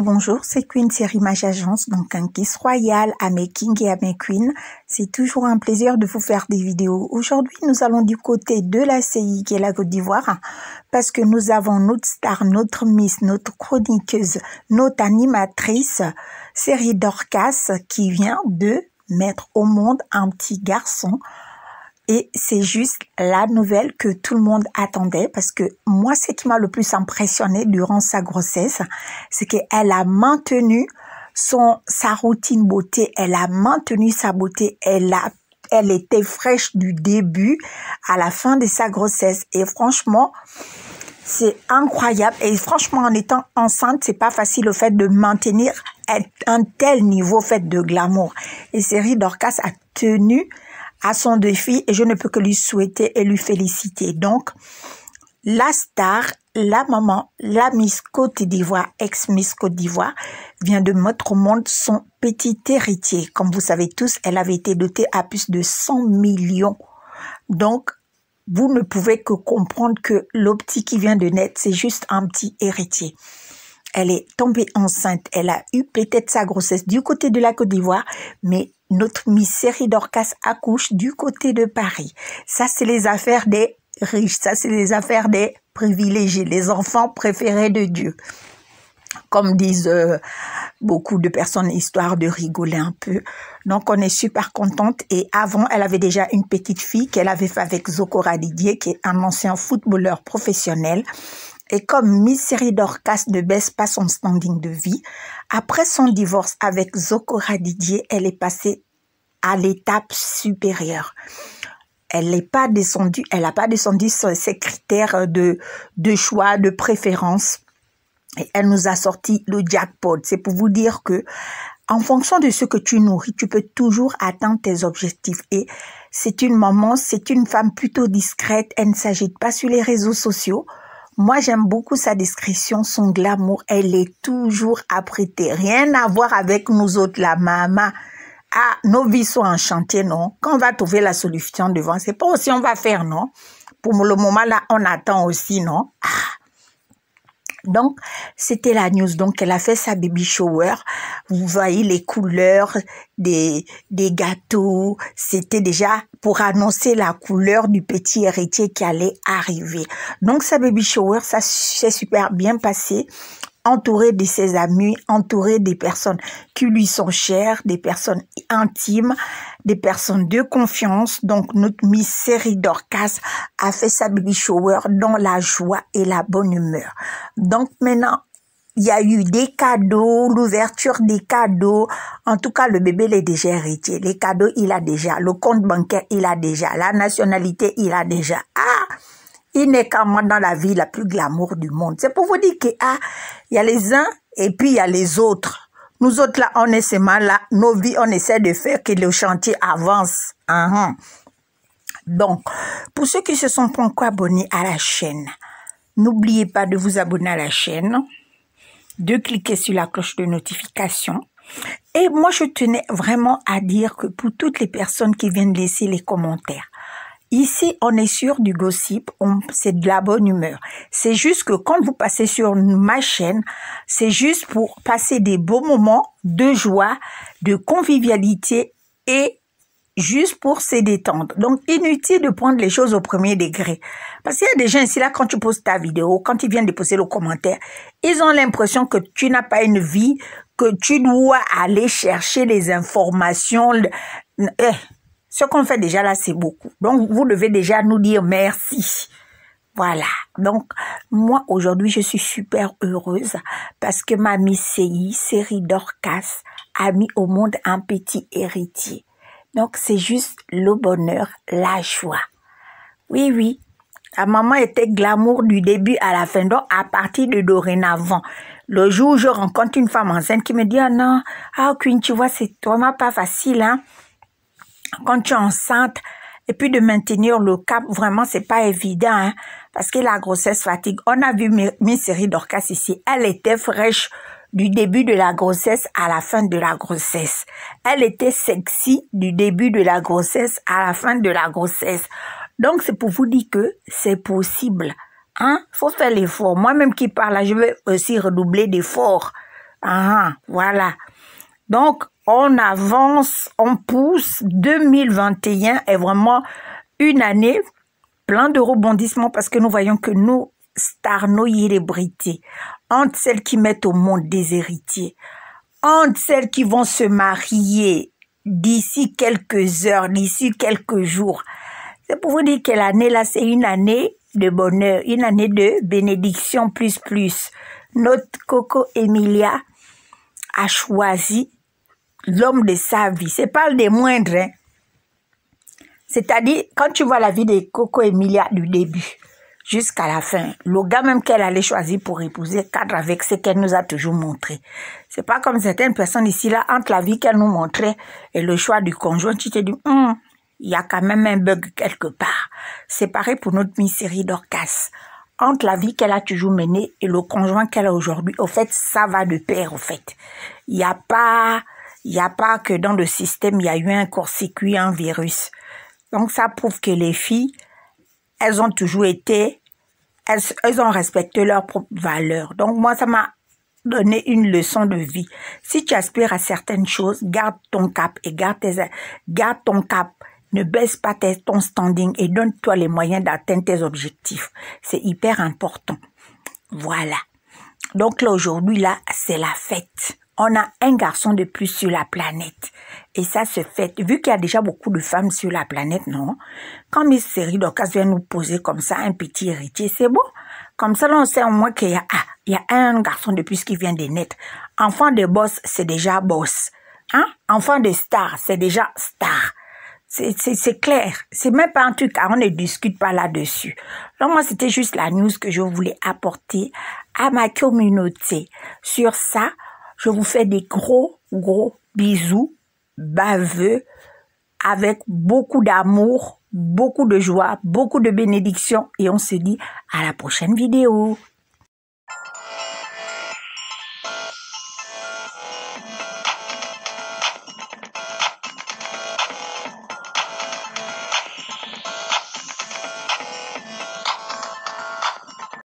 bonjour, c'est Queen Série Mage Agence, donc un kiss royal à mes kings et à mes queens. C'est toujours un plaisir de vous faire des vidéos. Aujourd'hui, nous allons du côté de la CI qui est la Côte d'Ivoire parce que nous avons notre star, notre miss, notre chroniqueuse, notre animatrice, série Dorcas qui vient de mettre au monde un petit garçon et c'est juste la nouvelle que tout le monde attendait parce que moi, ce qui m'a le plus impressionné durant sa grossesse, c'est qu'elle a maintenu son, sa routine beauté, elle a maintenu sa beauté, elle a elle était fraîche du début à la fin de sa grossesse et franchement c'est incroyable et franchement en étant enceinte c'est pas facile le fait de maintenir un tel niveau fait de glamour et Série Dorcas a tenu à son défi et je ne peux que lui souhaiter et lui féliciter. Donc, la star, la maman, la Miss Côte d'Ivoire, ex-Miss Côte d'Ivoire, vient de mettre au monde son petit héritier. Comme vous savez tous, elle avait été dotée à plus de 100 millions. Donc, vous ne pouvez que comprendre que l'optique qui vient de naître, c'est juste un petit héritier elle est tombée enceinte, elle a eu peut-être sa grossesse du côté de la Côte d'Ivoire, mais notre missérie d'Orcas accouche du côté de Paris. Ça, c'est les affaires des riches, ça, c'est les affaires des privilégiés, les enfants préférés de Dieu. Comme disent euh, beaucoup de personnes, histoire de rigoler un peu. Donc, on est super contente. Et avant, elle avait déjà une petite fille qu'elle avait faite avec Zokora Didier, qui est un ancien footballeur professionnel. Et comme Miseridor Dorcas ne baisse pas son standing de vie, après son divorce avec Zokora Didier, elle est passée à l'étape supérieure. Elle n'est pas descendue, elle n'a pas descendu ses critères de, de choix, de préférence. Et elle nous a sorti le jackpot. C'est pour vous dire que, en fonction de ce que tu nourris, tu peux toujours atteindre tes objectifs. Et c'est une maman, c'est une femme plutôt discrète. Elle ne s'agite pas sur les réseaux sociaux. Moi, j'aime beaucoup sa discrétion, son glamour. Elle est toujours apprêtée. Rien à voir avec nous autres, la maman. Ah, nos vies sont enchantées, non? Quand on va trouver la solution devant, c'est pas aussi on va faire, non? Pour le moment, là, on attend aussi, non? Ah, donc, c'était la news. Donc, elle a fait sa baby shower. Vous voyez les couleurs des, des gâteaux. C'était déjà pour annoncer la couleur du petit héritier qui allait arriver. Donc, sa baby shower, ça s'est super bien passé entouré de ses amis, entouré des personnes qui lui sont chères, des personnes intimes, des personnes de confiance. Donc notre Miss Série Dorcas a fait sa baby shower dans la joie et la bonne humeur. Donc maintenant, il y a eu des cadeaux, l'ouverture des cadeaux. En tout cas, le bébé, l'est est déjà héritier. Les cadeaux, il a déjà. Le compte bancaire, il a déjà. La nationalité, il a déjà. Ah! il n'est qu'à moi dans la vie la plus glamour du monde. C'est pour vous dire que ah, y a les uns et puis il y a les autres. Nous autres là, on est seulement là, nos vies, on essaie de faire que le chantier avance. Ah, hein. Donc, pour ceux qui se sont pas encore abonnés à la chaîne, n'oubliez pas de vous abonner à la chaîne, de cliquer sur la cloche de notification. Et moi, je tenais vraiment à dire que pour toutes les personnes qui viennent laisser les commentaires, Ici, on est sûr du gossip, c'est de la bonne humeur. C'est juste que quand vous passez sur ma chaîne, c'est juste pour passer des beaux moments de joie, de convivialité et juste pour se détendre. Donc, inutile de prendre les choses au premier degré. Parce qu'il y a des gens ici, là, quand tu poses ta vidéo, quand ils viennent déposer le commentaire, ils ont l'impression que tu n'as pas une vie, que tu dois aller chercher les informations. Eh, ce qu'on fait déjà là, c'est beaucoup. Donc, vous devez déjà nous dire merci. Voilà. Donc, moi, aujourd'hui, je suis super heureuse parce que ma Séi, série d'Orcas, a mis au monde un petit héritier. Donc, c'est juste le bonheur, la joie. Oui, oui. La maman était glamour du début à la fin. Donc, à partir de dorénavant, le jour où je rencontre une femme enceinte qui me dit, ah non, ah, Queen, tu vois, c'est vraiment pas facile, hein quand tu es enceinte, et puis de maintenir le cap, vraiment, c'est pas évident, hein, parce que la grossesse fatigue. On a vu mes série d'orcas ici. Elle était fraîche du début de la grossesse à la fin de la grossesse. Elle était sexy du début de la grossesse à la fin de la grossesse. Donc, c'est pour vous dire que c'est possible. Hein? Faut faire l'effort. Moi-même qui parle, je vais aussi redoubler d'efforts. Ah, ah voilà. Donc, on avance, on pousse. 2021 est vraiment une année plein de rebondissements parce que nous voyons que nous, stars, nos célébrités, entre celles qui mettent au monde des héritiers, entre celles qui vont se marier d'ici quelques heures, d'ici quelques jours. C'est pour vous dire que l'année là, c'est une année de bonheur, une année de bénédiction plus plus. Notre Coco Emilia a choisi l'homme de sa vie. C'est pas le des moindres. Hein. C'est-à-dire, quand tu vois la vie de Coco Emilia du début jusqu'à la fin, le gars même qu'elle allait choisir pour épouser cadre avec ce qu'elle nous a toujours montré. C'est pas comme certaines personnes ici, là, entre la vie qu'elle nous montrait et le choix du conjoint, tu te dis, hum, il y a quand même un bug quelque part. C'est pareil pour notre mini-série d'Orcas. Entre la vie qu'elle a toujours menée et le conjoint qu'elle a aujourd'hui, au fait, ça va de pair, au fait. Il n'y a pas il n'y a pas que dans le système, il y a eu un court-circuit, un virus. Donc ça prouve que les filles, elles ont toujours été, elles, ont respecté leurs propres valeurs. Donc moi, ça m'a donné une leçon de vie. Si tu aspires à certaines choses, garde ton cap et garde, garde ton cap. Ne baisse pas ton standing et donne-toi les moyens d'atteindre tes objectifs. C'est hyper important. Voilà. Donc là, aujourd'hui, là, c'est la fête on a un garçon de plus sur la planète. Et ça se fait, vu qu'il y a déjà beaucoup de femmes sur la planète, non Quand Miss Série d'occasion vient nous poser comme ça un petit héritier, c'est beau. Comme ça, on sait au moins qu'il y, a, ah, y a un garçon de plus qui vient de naître. Enfant de boss, c'est déjà boss. Hein? Enfant de star, c'est déjà star. C'est clair. C'est même pas un truc. Ah, on ne discute pas là-dessus. Donc, moi, c'était juste la news que je voulais apporter à ma communauté sur ça. Je vous fais des gros, gros bisous, baveux, avec beaucoup d'amour, beaucoup de joie, beaucoup de bénédictions et on se dit à la prochaine vidéo.